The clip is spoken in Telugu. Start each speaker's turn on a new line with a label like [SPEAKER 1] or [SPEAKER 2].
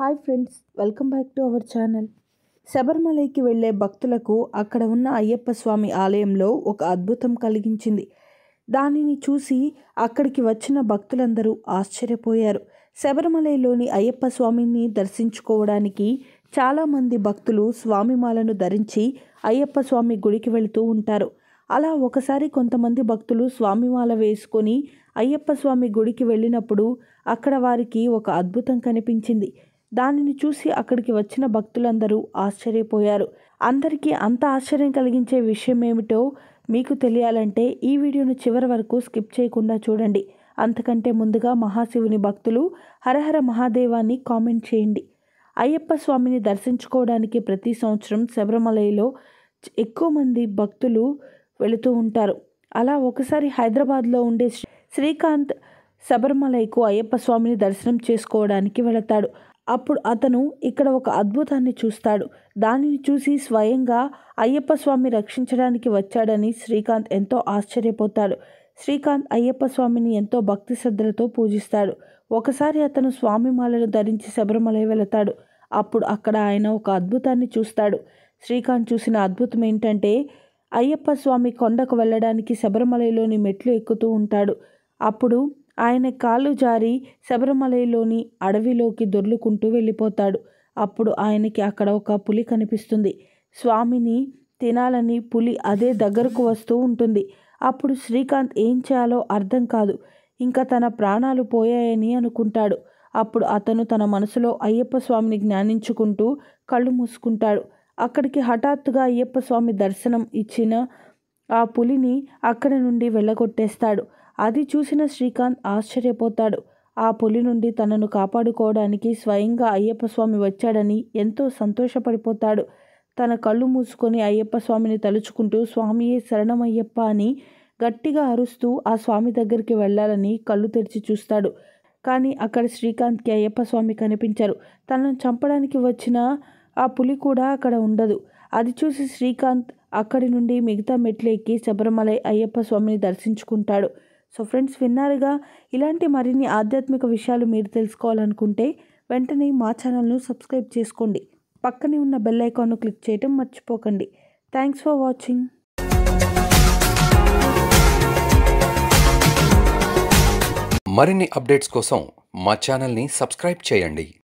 [SPEAKER 1] hi friends welcome back to our channel శబరిమలైకి వెళ్ళే భక్తులకు అక్కడ ఉన్న అయ్యప్ప స్వామి ఆలయంలో ఒక అద్భుతం కలిగించింది దానిని చూసి అక్కడికి వచ్చిన భక్తులందరూ ఆశ్చర్యపోయారు శబరిమలైలోని అయ్యప్ప స్వామిని దర్శించుకోవడానికి చాలామంది భక్తులు స్వామిమాలను ధరించి అయ్యప్ప స్వామి గుడికి వెళుతూ ఉంటారు అలా ఒకసారి కొంతమంది భక్తులు స్వామిమాల వేసుకొని అయ్యప్ప స్వామి గుడికి వెళ్ళినప్పుడు అక్కడ వారికి ఒక అద్భుతం కనిపించింది దానిని చూసి అక్కడికి వచ్చిన భక్తులందరూ ఆశ్చర్యపోయారు అందరికీ అంత ఆశ్చర్యం కలిగించే విషయం ఏమిటో మీకు తెలియాలంటే ఈ వీడియోను చివరి వరకు స్కిప్ చేయకుండా చూడండి అంతకంటే ముందుగా మహాశివుని భక్తులు హరహర మహాదేవాన్ని కామెంట్ చేయండి అయ్యప్ప స్వామిని దర్శించుకోవడానికి ప్రతి సంవత్సరం శబరిమలలో ఎక్కువ మంది భక్తులు వెళుతూ ఉంటారు అలా ఒకసారి హైదరాబాద్లో ఉండే శ్రీకాంత్ శబరిమలైకు అయ్యప్ప స్వామిని దర్శనం చేసుకోవడానికి వెళతాడు అప్పుడు అతను ఇక్కడ ఒక అద్భుతాన్ని చూస్తాడు దానిని చూసి స్వయంగా అయ్యప్ప స్వామి రక్షించడానికి వచ్చాడని శ్రీకాంత్ ఎంతో ఆశ్చర్యపోతాడు శ్రీకాంత్ అయ్యప్ప స్వామిని ఎంతో భక్తి శ్రద్ధలతో పూజిస్తాడు ఒకసారి అతను స్వామి మాలను ధరించి శబరిమలై వెళతాడు అప్పుడు అక్కడ ఆయన ఒక అద్భుతాన్ని చూస్తాడు శ్రీకాంత్ చూసిన అద్భుతం ఏంటంటే అయ్యప్ప స్వామి కొండకు వెళ్ళడానికి శబరిమలైలోని మెట్లు ఎక్కుతూ ఉంటాడు అప్పుడు ఆయన కాళ్ళు జారి శబరిమలైలోని అడవిలోకి దొర్లుకుంటూ వెళ్ళిపోతాడు అప్పుడు ఆయనకి అక్కడ ఒక పులి కనిపిస్తుంది స్వామిని తినాలని పులి అదే దగ్గరకు వస్తూ ఉంటుంది అప్పుడు శ్రీకాంత్ ఏం చేయాలో అర్థం కాదు ఇంకా తన ప్రాణాలు పోయాయని అనుకుంటాడు అప్పుడు అతను తన మనసులో అయ్యప్ప స్వామిని జ్ఞానించుకుంటూ కళ్ళు మూసుకుంటాడు అక్కడికి హఠాత్తుగా అయ్యప్ప స్వామి దర్శనం ఇచ్చిన ఆ పులిని అక్కడి నుండి వెళ్ళగొట్టేస్తాడు అది చూసిన శ్రీకాంత్ ఆశ్చర్యపోతాడు ఆ పులి నుండి తనను కాపాడుకోవడానికి స్వయంగా అయ్యప్ప స్వామి వచ్చాడని ఎంతో సంతోషపడిపోతాడు తన కళ్ళు మూసుకొని అయ్యప్ప స్వామిని తలుచుకుంటూ స్వామియే శరణమయ్యప్ప అని గట్టిగా అరుస్తూ ఆ స్వామి దగ్గరికి వెళ్ళాలని కళ్ళు తెరిచి చూస్తాడు కానీ అక్కడ శ్రీకాంత్కి అయ్యప్ప స్వామి కనిపించరు తనను చంపడానికి వచ్చిన ఆ పులి కూడా అక్కడ ఉండదు అది చూసి శ్రీకాంత్ అక్కడి నుండి మిగతా మెట్లు ఎక్కి శబరిమలై అయ్యప్ప స్వామిని దర్శించుకుంటాడు సో ఫ్రెండ్స్ విన్నారుగా ఇలాంటి మరిన్ని ఆధ్యాత్మిక విషయాలు మీరు తెలుసుకోవాలనుకుంటే వెంటనే మా ఛానల్ను సబ్స్క్రైబ్ చేసుకోండి పక్కనే ఉన్న బెల్ ఐకాన్ను క్లిక్ చేయడం మర్చిపోకండి థ్యాంక్స్ ఫర్ వాచింగ్ మరిన్ని అప్డేట్స్ కోసం మా సబ్స్క్రైబ్ చేయండి